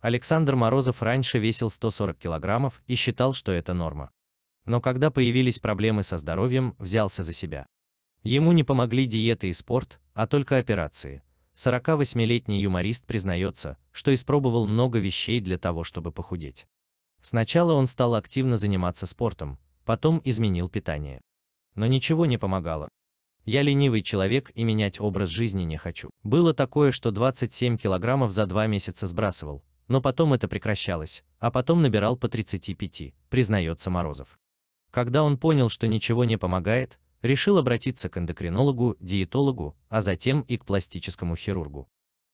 Александр Морозов раньше весил 140 килограммов и считал, что это норма. Но когда появились проблемы со здоровьем, взялся за себя. Ему не помогли диеты и спорт, а только операции. 48-летний юморист признается, что испробовал много вещей для того, чтобы похудеть. Сначала он стал активно заниматься спортом, потом изменил питание. Но ничего не помогало. Я ленивый человек и менять образ жизни не хочу. Было такое, что 27 килограммов за два месяца сбрасывал, но потом это прекращалось, а потом набирал по 35, признается Морозов. Когда он понял, что ничего не помогает, решил обратиться к эндокринологу, диетологу, а затем и к пластическому хирургу.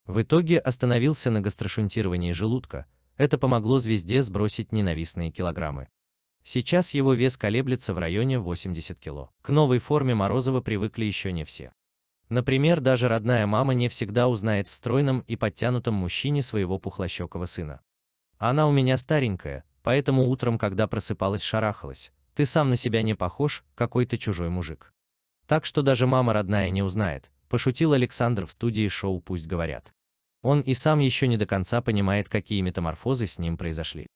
В итоге остановился на гастрошунтировании желудка, это помогло звезде сбросить ненавистные килограммы. Сейчас его вес колеблется в районе 80 кг. К новой форме Морозова привыкли еще не все. Например, даже родная мама не всегда узнает в стройном и подтянутом мужчине своего пухлощекого сына. Она у меня старенькая, поэтому утром, когда просыпалась, шарахалась. Ты сам на себя не похож, какой-то чужой мужик. Так что даже мама родная не узнает, пошутил Александр в студии шоу «Пусть говорят». Он и сам еще не до конца понимает, какие метаморфозы с ним произошли.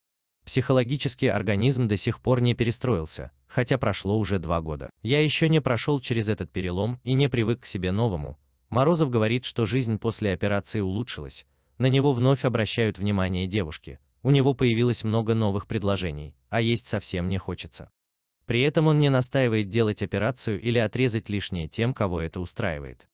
Психологический организм до сих пор не перестроился, хотя прошло уже два года. Я еще не прошел через этот перелом и не привык к себе новому. Морозов говорит, что жизнь после операции улучшилась. На него вновь обращают внимание девушки. У него появилось много новых предложений, а есть совсем не хочется. При этом он не настаивает делать операцию или отрезать лишнее тем, кого это устраивает.